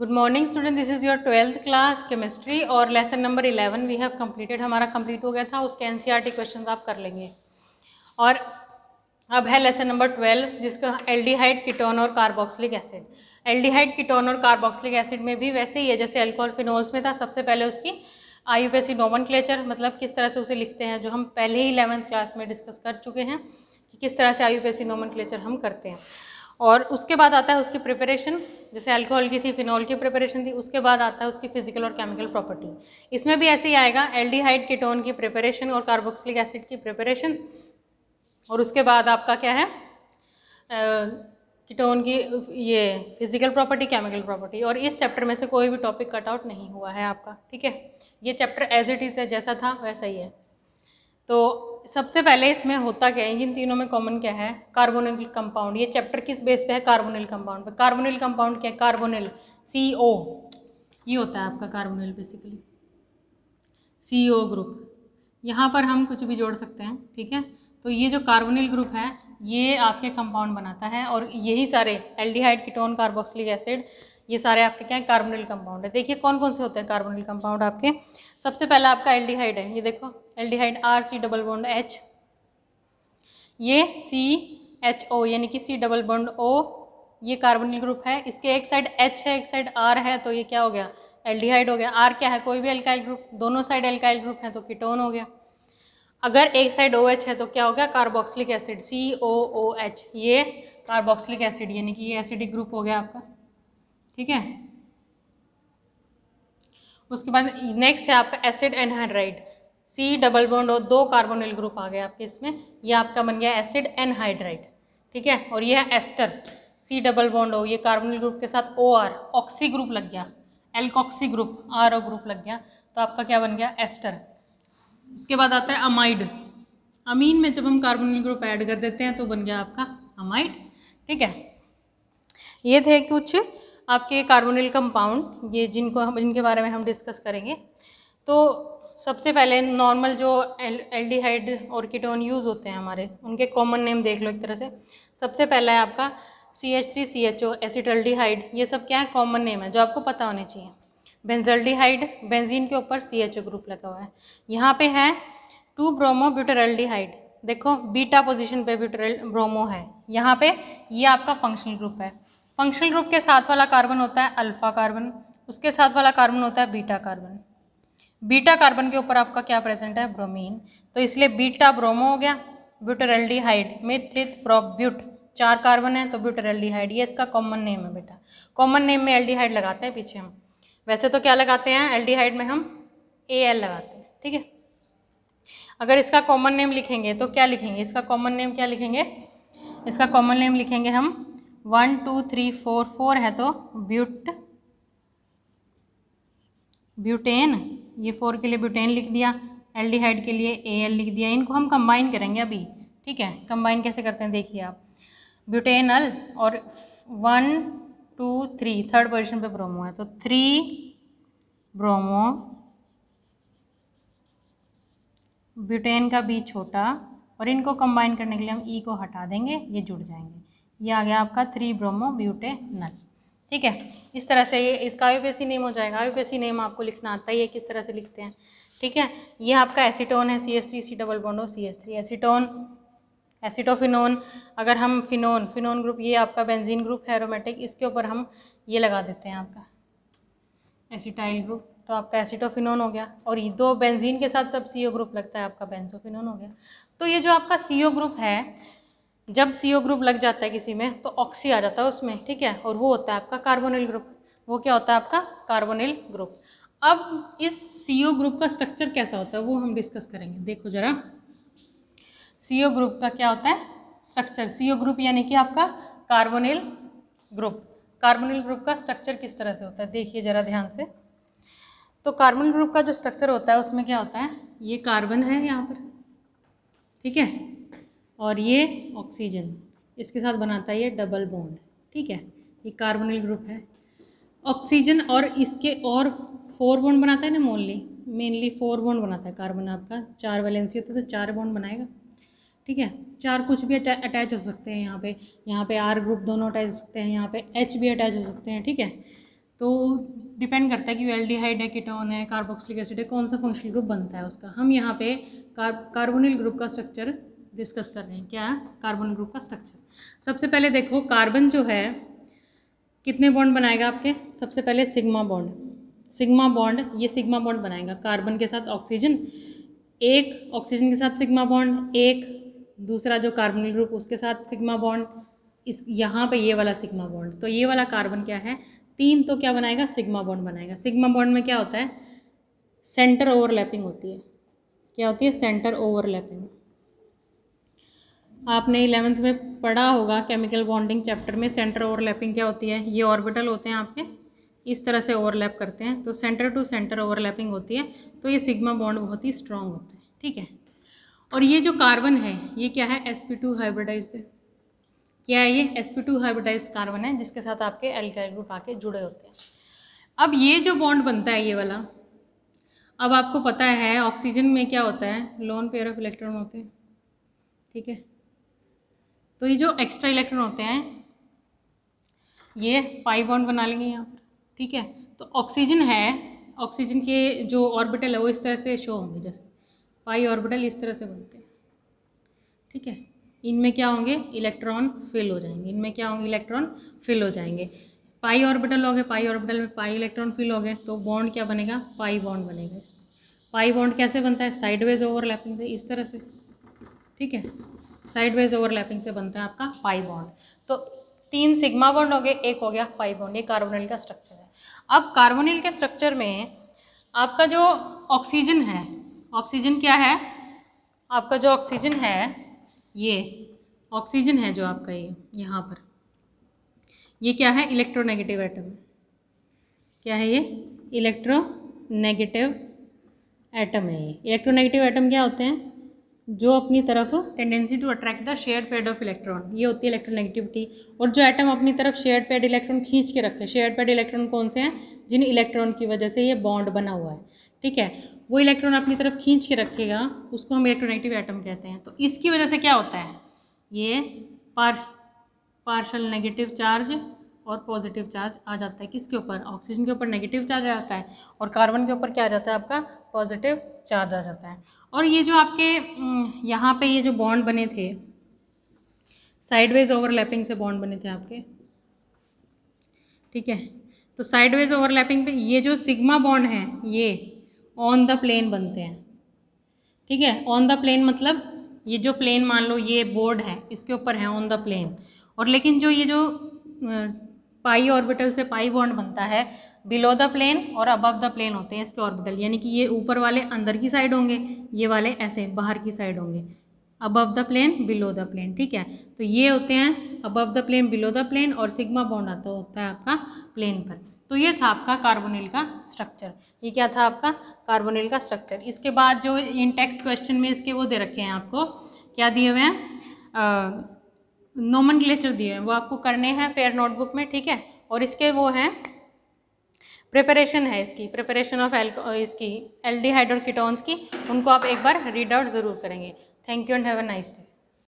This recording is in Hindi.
good morning student this is your twelfth class chemistry और lesson number eleven we have completed हमारा कंप्लीट हो गया था उसके N C R T question आप कर लेंगे और अब है लेसन नंबर ट्वेल्व जिसका एल डी हाइड किटोन और carboxylic acid aldehyde ketone और कार्बोक्सलिक एसिड में भी वैसे ही है जैसे एल्कोहल फिनोल्स में था सबसे पहले उसकी I U P nomenclature मतलब किस तरह से उसे लिखते हैं जो हम पहले ही इलेवंथ क्लास में डिस्कस कर चुके हैं कि किस तरह से I U P nomenclature हम करते हैं और उसके बाद आता है उसकी प्रिपरेशन जैसे अल्कोहल की थी फिनॉल की प्रिपरेशन थी उसके बाद आता है उसकी फिजिकल और केमिकल प्रॉपर्टी इसमें भी ऐसे ही आएगा एल्डिहाइड कीटोन की प्रिपरेशन और कार्बोक्सिलिक एसिड की प्रिपरेशन और उसके बाद आपका क्या है कीटोन की ये फिजिकल प्रॉपर्टी केमिकल प्रॉपर्टी और इस चैप्टर में से कोई भी टॉपिक कट आउट नहीं हुआ है आपका ठीक है ये चैप्टर एज इट इज़ है जैसा था वैसा ही है तो सबसे पहले इसमें होता क्या है इन तीनों में कॉमन क्या है कार्बोनिल कंपाउंड ये चैप्टर किस बेस पे है कार्बोनिल कंपाउंड पे कार्बोनिल कंपाउंड क्या है कार्बोनिल सी ओ ये होता है आपका carbonyl basically C O group यहाँ पर हम कुछ भी जोड़ सकते हैं ठीक है तो ये जो कार्बोनिल ग्रुप है ये आपके कंपाउंड बनाता है और यही सारे एल्डिहाइड कीटोन कार्बोक्सिलिक एसिड ये सारे आपके क्या है कार्बोनिल कंपाउंड है देखिए कौन कौन से होते हैं कार्बोनिल कंपाउंड आपके सबसे पहला आपका एल्डिहाइड है ये देखो aldehyde R C double bond H ये सी एच ओ यानी कि सी डबल बॉन्ड ओ ये कार्बोनिल ग्रुप है इसके एक साइड एच है एक साइड आर है तो ये क्या हो गया एल्डिहाइड हो गया आर क्या है कोई भी एल्काइल ग्रुप दोनों साइड एल्काइल ग्रुप है तो कीटोन हो गया अगर एक साइड ओ एच है तो क्या हो गया carboxylic acid C O O H ये कार्बोक्सिलिक एसिड यानी कि ये एसिडिक ग्रुप हो गया आपका ठीक है उसके बाद नेक्स्ट है आपका acid anhydride C double bond और दो कार्बोनिल ग्रुप आ गए आपके इसमें ये आपका बन गया एसिड एनहाइड्राइड ठीक है और ये है एस्टर सी डबल बॉन्ड हो ये कार्बोनिल ग्रुप के साथ ओ आर ऑक्सी ग्रुप लग गया alkoxy group R O group लग गया तो आपका क्या बन गया एस्टर उसके बाद आता है अमाइड अमीन में जब हम कार्बोनिल ग्रुप ऐड कर देते हैं तो बन गया आपका अमाइड ठीक है ये थे कुछ आपके कार्बोनिल कंपाउंड ये जिनको हम जिनके बारे में हम डिस्कस करेंगे तो सबसे पहले नॉर्मल जो एल एल्डिहाइड और कीटोन यूज़ होते हैं हमारे उनके कॉमन नेम देख लो एक तरह से सबसे पहला है आपका C H three C H O acetaldehyde ये सब क्या है कॉमन नेम है जो आपको पता होने चाहिए बेंजल्डीहाइड बेंजीन के ऊपर सी एच ओ ग्रुप लगा हुआ है यहाँ पे है टू ब्रोमो ब्यूटरल्डीहाइड देखो बीटा पोजीशन पे ब्यूटरल ब्रोमो है यहाँ पे ये आपका फंक्शनल ग्रुप है फंक्शनल ग्रुप के साथ वाला कार्बन होता है अल्फा कार्बन उसके साथ वाला कार्बन होता है बीटा कार्बन बीटा कार्बन के ऊपर आपका क्या प्रेजेंट है ब्रोमीन तो इसलिए बीटा ब्रोमो हो गया ब्यूटरल्डिहाइड मेथिथ प्रोब्यूट चार कार्बन है तो ब्यूटरल्डिहाइड ये इसका कॉमन नेम है बेटा कॉमन नेम में एल्डिहाइड लगाते हैं पीछे हम वैसे तो क्या लगाते हैं एल्डिहाइड में हम ए एल लगाते हैं ठीक है अगर इसका कॉमन नेम लिखेंगे तो क्या लिखेंगे इसका कॉमन नेम क्या लिखेंगे इसका कॉमन नेम लिखेंगे हम one two three four four है तो ब्यूट ब्यूटेन ये फोर के लिए ब्यूटेन लिख दिया एल्डिहाइड के लिए ए एल लिख दिया इनको हम कंबाइन करेंगे अभी ठीक है कंबाइन कैसे करते हैं देखिए आप ब्यूटेनल और one two three third position पे ब्रोमो है तो थ्री ब्रोमो ब्यूटेन का बी छोटा और इनको कंबाइन करने के लिए हम ई e को हटा देंगे ये जुड़ जाएंगे ये आ गया आपका थ्री ब्रोमो ब्यूटेनल ठीक है इस तरह से ये इसका आयुपेसी नेम हो जाएगा आयुपेसी नेम आपको लिखना आता ही है किस तरह से लिखते हैं ठीक है ये आपका एसीटोन है C S three C double bond O C S three acetone acetophenone अगर हम फिनोन फिनोन ग्रुप ये आपका बेंजीन ग्रुप है एरोमेटिक इसके ऊपर हम ये लगा देते हैं आपका एसिटाइल ग्रुप तो आपका एसिटोफिनोन हो गया और ये दो बेंजीन के साथ सब ओ ग्रुप लगता है आपका बेंजोफिनोन हो गया तो ये जो आपका ओ ग्रुप है जब सी ग्रुप लग जाता है किसी में तो ऑक्सी आ जाता है उसमें ठीक है और वो होता है आपका कार्बोनिल ग्रुप वो क्या होता है आपका कार्बोनिल ग्रुप अब इस सी ग्रुप का स्ट्रक्चर कैसा होता है वो हम डिस्कस करेंगे देखो ज़रा सी ग्रुप का क्या होता है स्ट्रक्चर सी ग्रुप यानी कि आपका कार्बोनिल ग्रुप कार्बोनिल ग्रुप का स्ट्रक्चर किस तरह से होता है देखिए ज़रा ध्यान से तो कार्बोनिल ग्रुप का जो स्ट्रक्चर होता है उसमें क्या होता है ये कार्बन है यहाँ पर ठीक है और ये ऑक्सीजन इसके साथ बनाता है ये डबल बॉन्ड ठीक है ये कार्बोनिल ग्रुप है ऑक्सीजन और इसके और फोर बॉन्ड बनाता है ना मोनली मेनली फोर बॉन्ड बनाता है कार्बन आपका चार वैलेंसी होता है तो चार बॉन्ड बनाएगा ठीक है चार कुछ भी अटैच हो सकते हैं यहाँ पे यहाँ पे आर ग्रुप दोनों अटैच हो सकते हैं यहाँ पे एच भी अटैच हो सकते हैं ठीक है तो डिपेंड करता है कि एल्डिहाइड है कीटोन है कार्बोक्सिलिक एसिड है कौन सा फंक्शनल ग्रुप बनता है उसका हम यहाँ पे कार्बोनिल ग्रुप का स्ट्रक्चर डिस्कस कर रहे हैं क्या है कार्बन ग्रुप का स्ट्रक्चर सबसे पहले देखो कार्बन जो है कितने बॉन्ड बनाएगा आपके सबसे पहले सिग्मा बॉन्ड सिग्मा बॉन्ड ये सिग्मा बॉन्ड बनाएगा कार्बन के साथ ऑक्सीजन एक ऑक्सीजन के साथ सिग्मा बॉन्ड एक दूसरा जो कार्बन ग्रुप उसके साथ सिग्मा बॉन्ड इस यहाँ पर ये वाला सिग्मा बॉन्ड तो ये वाला कार्बन क्या है तीन तो क्या बनाएगा सिग्मा बॉन्ड बनाएगा सिग्मा बॉन्ड में क्या होता है सेंटर ओवरलैपिंग होती है क्या होती है सेंटर ओवरलैपिंग आपने इलेवंथ में पढ़ा होगा केमिकल बॉन्डिंग चैप्टर में सेंटर ओवरलैपिंग क्या होती है ये ऑर्बिटल होते हैं आपके इस तरह से ओवरलैप करते हैं तो सेंटर टू सेंटर ओवरलैपिंग होती है तो ये सिग्मा बॉन्ड बहुत ही स्ट्रांग होते हैं ठीक है और ये जो कार्बन है ये क्या है एस पी टू हाइब्रिडाइज क्या है ये S P two hybridise carbon है जिसके साथ आपके एल्काइल ग्रुप आके जुड़े होते हैं अब ये जो बॉन्ड बनता है ये वाला अब आपको पता है ऑक्सीजन में क्या होता है लोन पेयर ऑफ इलेक्ट्रॉन होते हैं ठीक है तो ये जो एक्स्ट्रा इलेक्ट्रॉन होते हैं ये पाई बॉन्ड बना लेंगे यहाँ पर ठीक है तो ऑक्सीजन है ऑक्सीजन के जो ऑर्बिटल है वो इस तरह से शो होंगे जैसे पाई ऑर्बिटल इस तरह से बनते हैं ठीक है इनमें क्या होंगे इलेक्ट्रॉन फिल हो जाएंगे इनमें क्या होंगे इलेक्ट्रॉन फिल हो जाएंगे पाई ऑर्बिटल हो गए पाई ऑर्बिटल में पाई इलेक्ट्रॉन फिल हो गए तो बॉन्ड क्या बनेगा पाई बॉन्ड बनेगा इसमें पाई बॉन्ड कैसे बनता है साइडवेज ओवरलैपिंग इस तरह से ठीक है वाइज ओवरलैपिंग से बनता है आपका पाई बॉन्ड तो तीन सिग्मा बॉन्ड हो गए एक हो गया पाई बॉन्ड ये कार्बोनिल का स्ट्रक्चर है अब कार्बोनिल के स्ट्रक्चर में आपका जो ऑक्सीजन है ऑक्सीजन क्या है आपका जो ऑक्सीजन है ये ऑक्सीजन है जो आपका ये यहाँ पर ये क्या है इलेक्ट्रोनेगेटिव एटम क्या है ये इलेक्ट्रो नेगेटिव एटम है ये इलेक्ट्रोनेगेटिव एटम क्या होते हैं जो अपनी तरफ tendency to attract the shared pair of electron ये होती है इलेक्ट्रोनेगेटिविटी और जो एटम अपनी तरफ शेयर पेड इलेक्ट्रॉन खींच के रखे शेयर पेड इलेक्ट्रॉन कौन से हैं जिन इलेक्ट्रॉन की वजह से ये बॉन्ड बना हुआ है ठीक है वो इलेक्ट्रॉन अपनी तरफ खींच के रखेगा उसको हम इलेक्ट्रोनेगेटिव एटम कहते हैं तो इसकी वजह से क्या होता है ये पार्श पार्शल नेगेटिव चार्ज और पॉजिटिव चार्ज आ जाता है किसके ऊपर ऑक्सीजन के ऊपर नेगेटिव चार्ज आ जाता है और कार्बन के ऊपर क्या आ जाता है आपका पॉजिटिव चार्ज आ जाता है और ये जो आपके यहाँ पे ये जो बॉन्ड बने थे साइडवेज ओवरलैपिंग से बॉन्ड बने थे आपके ठीक है तो साइडवेज ओवरलैपिंग पे ये जो सिग्मा बॉन्ड है ये ऑन द प्लेन बनते हैं ठीक है ऑन द प्लेन मतलब ये जो प्लेन मान लो ये बोर्ड है इसके ऊपर है ऑन द प्लेन और लेकिन जो ये जो पाई ऑर्बिटल से पाई बॉन्ड बनता है बिलो द प्लेन और अबव द प्लेन होते हैं इसके ऑर्बिटल यानी कि ये ऊपर वाले अंदर की साइड होंगे ये वाले ऐसे बाहर की साइड होंगे above the plane below the plane ठीक है तो ये होते हैं above the plane below the plane और सिग्मा बॉन्ड आता होता है आपका प्लेन पर तो ये था आपका कार्बोनिल का स्ट्रक्चर ये क्या था आपका कार्बोनिल का स्ट्रक्चर इसके बाद जो इन टेक्स्ट क्वेश्चन में इसके वो दे रखे हैं आपको क्या दिए हुए हैं नोमन दिए हैं वो आपको करने हैं फेयर नोटबुक में ठीक है और इसके वो हैं प्रिपरेशन है इसकी प्रिपरेशन ऑफ एल इसकी एल डी की उनको आप एक बार रीड आउट ज़रूर करेंगे thank you and have a nice day